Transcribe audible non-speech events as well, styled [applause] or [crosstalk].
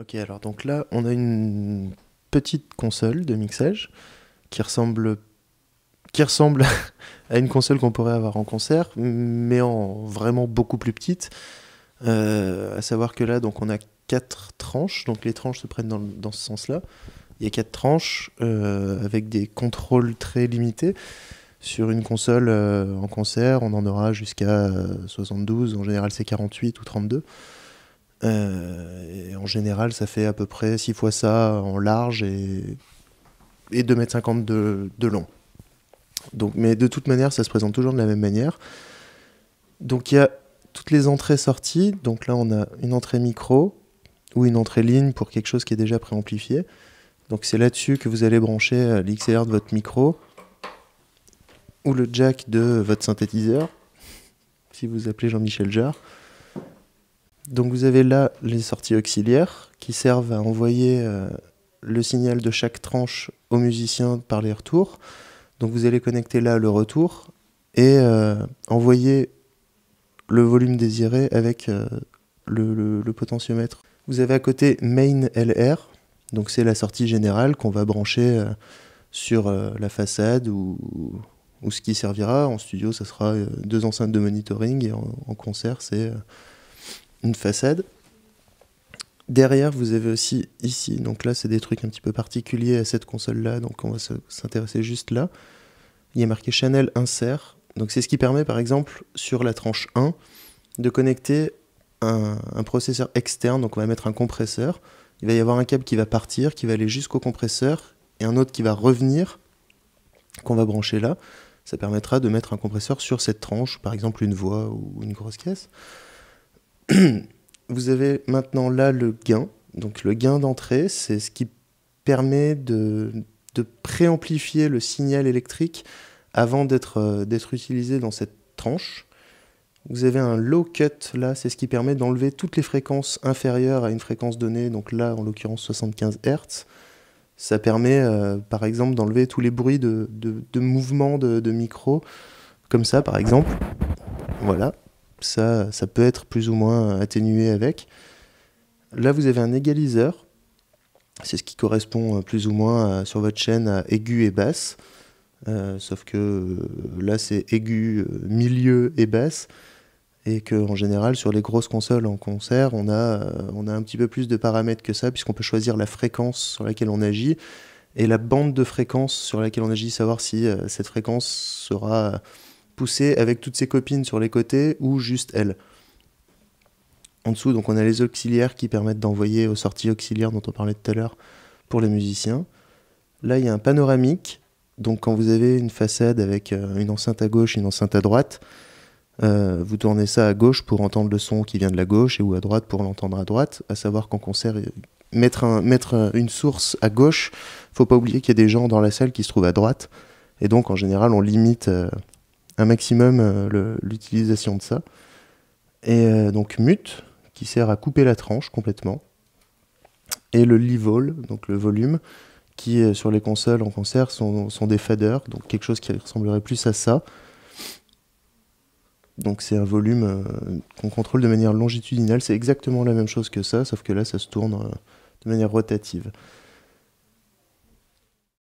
Ok, alors donc là, on a une petite console de mixage qui ressemble, qui ressemble [laughs] à une console qu'on pourrait avoir en concert, mais en vraiment beaucoup plus petite. Euh, à savoir que là, donc on a quatre tranches, donc les tranches se prennent dans, ce sens-là. Il y a quatre tranches euh, avec des contrôles très limités. Sur une console euh, en concert, on en aura jusqu'à 72, en général c'est 48 ou 32 en général, ça fait à peu près 6 fois ça en large et, et 2,50 m de, de long. Donc, mais de toute manière, ça se présente toujours de la même manière. Donc il y a toutes les entrées-sorties. Donc là, on a une entrée micro ou une entrée ligne pour quelque chose qui est déjà préamplifié. Donc c'est là-dessus que vous allez brancher euh, l'XLR de votre micro ou le jack de votre synthétiseur, si vous appelez Jean-Michel Jarre. Donc vous avez là les sorties auxiliaires qui servent à envoyer euh, le signal de chaque tranche au musicien par les retours. Donc vous allez connecter là le retour et euh, envoyer le volume désiré avec euh, le, potentiomètre. Vous avez à côté main LR, donc c'est la sortie générale qu'on va brancher sur la façade ou, ou, ce qui servira. En studio, ça sera deux enceintes de monitoring et en concert, c'est une façade. Derrière, vous avez aussi ici, donc là c'est des trucs un petit peu particuliers à cette console-là, donc on va s'intéresser juste là. Il y a marqué chanel Insert, donc c'est ce qui permet par exemple sur la tranche 1 de connecter un, un, processeur externe, donc on va mettre un compresseur, il va y avoir un câble qui va partir, qui va aller jusqu'au compresseur, et un autre qui va revenir, qu'on va brancher là. Ça permettra de mettre un compresseur sur cette tranche, par exemple une voix ou une grosse caisse. [clears throat] vous avez maintenant là le gain. Donc le gain d'entrée, c'est ce qui permet de, préamplifier le signal électrique avant d'être euh, d'être utilisé dans cette tranche. Vous avez un low cut là, c'est ce qui permet d'enlever toutes les fréquences inférieures à une fréquence donnée, donc là en l'occurrence 75 Hz. Ça permet euh, par exemple d'enlever tous les bruits de, de, mouvements de, de micro, comme ça par exemple. Voilà, ça, ça peut être plus ou moins atténué avec. Là, vous avez un égaliseur. C'est ce qui correspond euh, plus ou moins sur votre chaîne à aigu et basse. Euh, sauf que euh, là, c'est aigu, milieu et basse. Et qu'en général, sur les grosses consoles en concert, on a, on a un petit peu plus de paramètres que ça, puisqu'on peut choisir la fréquence sur laquelle on agit et la bande de fréquence sur laquelle on agit, savoir si cette fréquence sera avec toutes ses copines sur les côtés ou juste elle. En dessous, donc on a les auxiliaires qui permettent d'envoyer aux sorties auxiliaires dont on parlait tout à l'heure pour les musiciens. Là, il y a un panoramique. Donc quand vous avez une façade avec euh, une enceinte à gauche, une enceinte à droite, euh, vous tournez ça à gauche pour entendre le son qui vient de la gauche et ou à droite pour l'entendre à droite. À savoir qu'en concert, euh, mettre, un, une source à gauche, faut pas oublier qu'il y a des gens dans la salle qui se trouvent à droite. Et donc en général, on limite maximum euh, l'utilisation de ça. Et euh, donc mute, qui sert à couper la tranche complètement, et le level, donc le volume, qui euh, sur les consoles en concert sont, des faders, donc quelque chose qui ressemblerait plus à ça. Donc c'est un volume qu'on contrôle de manière longitudinale, c'est exactement la même chose que ça, sauf que là ça se tourne de manière rotative.